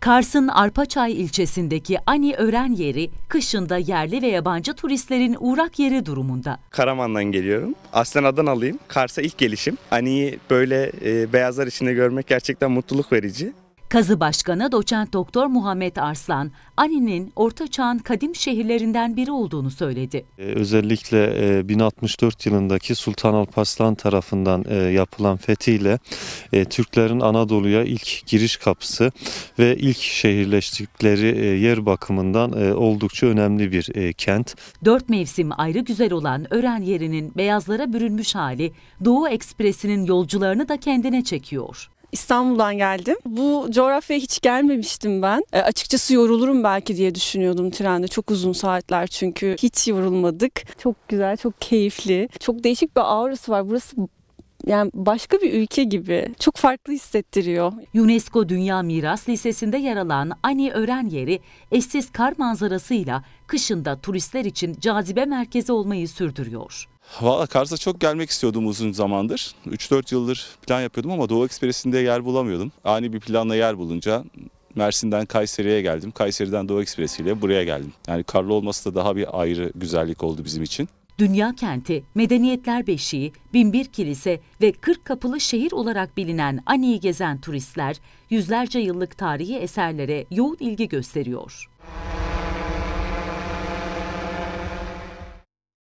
Kars'ın Arpaçay ilçesindeki Ani Ören yeri kışında yerli ve yabancı turistlerin uğrak yeri durumunda. Karaman'dan geliyorum. Aslen Adanalıyım. Kars'a ilk gelişim. Ani'yi böyle e, beyazlar içinde görmek gerçekten mutluluk verici. Kazı Başkanı Doçent Doktor Muhammed Arslan, Ani'nin Orta Çağ'ın kadim şehirlerinden biri olduğunu söyledi. Ee, özellikle 1064 e, yılındaki Sultan Alparslan tarafından e, yapılan fethiyle e, Türklerin Anadolu'ya ilk giriş kapısı ve ilk şehirleştikleri yer bakımından oldukça önemli bir kent. Dört mevsim ayrı güzel olan Ören yerinin beyazlara bürünmüş hali Doğu Ekspresi'nin yolcularını da kendine çekiyor. İstanbul'dan geldim. Bu coğrafyaya hiç gelmemiştim ben. E, açıkçası yorulurum belki diye düşünüyordum trende. Çok uzun saatler çünkü hiç yorulmadık. Çok güzel, çok keyifli. Çok değişik bir aurası var. Burası yani başka bir ülke gibi çok farklı hissettiriyor. UNESCO Dünya Miras Listesi'nde yer alan Ani Ören yeri eşsiz kar manzarasıyla kışında turistler için cazibe merkezi olmayı sürdürüyor. Valla Kars'a çok gelmek istiyordum uzun zamandır. 3-4 yıldır plan yapıyordum ama Doğu Ekspresi'nde yer bulamıyordum. Ani bir planla yer bulunca Mersin'den Kayseri'ye geldim. Kayseri'den Doğu Ekspresi buraya geldim. Yani karlı olması da daha bir ayrı güzellik oldu bizim için dünya kenti, medeniyetler beşiği, binbir kilise ve kırk kapılı şehir olarak bilinen Ani'yi gezen turistler, yüzlerce yıllık tarihi eserlere yoğun ilgi gösteriyor.